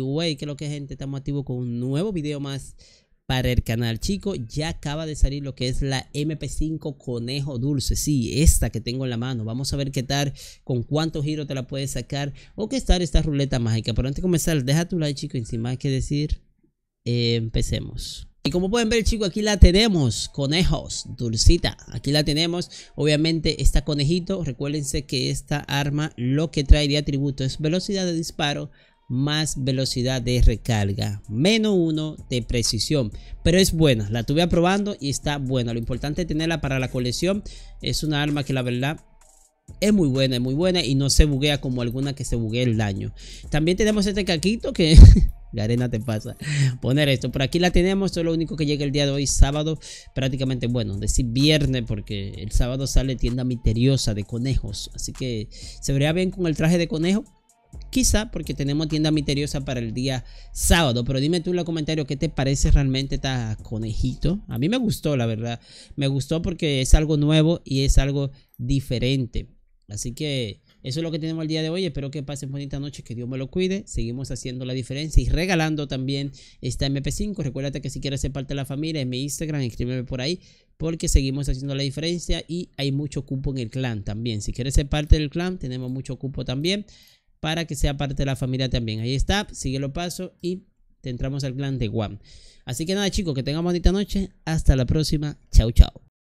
Güey, que lo que gente, estamos activos con un nuevo video más para el canal. Chico, ya acaba de salir lo que es la MP5 Conejo Dulce. Sí, esta que tengo en la mano. Vamos a ver qué tal, con cuánto giro te la puedes sacar o qué tal esta ruleta mágica. Pero antes de comenzar, deja tu like, chico, y sin más que decir, empecemos. Y como pueden ver, chicos, aquí la tenemos, conejos, dulcita, aquí la tenemos, obviamente está conejito, recuérdense que esta arma lo que trae de atributo es velocidad de disparo, más velocidad de recarga, menos uno de precisión, pero es buena, la tuve probando y está buena, lo importante es tenerla para la colección, es una arma que la verdad es muy buena, es muy buena y no se buguea como alguna que se buguea el daño. También tenemos este caquito que... la arena te pasa. Poner esto. Por aquí la tenemos. Esto es lo único que llega el día de hoy, sábado. Prácticamente, bueno, decir viernes porque el sábado sale tienda misteriosa de conejos. Así que se vería bien con el traje de conejo. Quizá porque tenemos tienda misteriosa para el día sábado. Pero dime tú en los comentarios qué te parece realmente esta conejito. A mí me gustó, la verdad. Me gustó porque es algo nuevo y es algo diferente. Así que eso es lo que tenemos el día de hoy. Espero que pasen bonita noche, que Dios me lo cuide. Seguimos haciendo la diferencia y regalando también esta MP5. Recuérdate que si quieres ser parte de la familia, en mi Instagram, escríbeme por ahí, porque seguimos haciendo la diferencia y hay mucho cupo en el clan también. Si quieres ser parte del clan, tenemos mucho cupo también para que sea parte de la familia también. Ahí está, sigue lo paso y te entramos al clan de Guam. Así que nada chicos, que tengan bonita noche. Hasta la próxima. chau chao.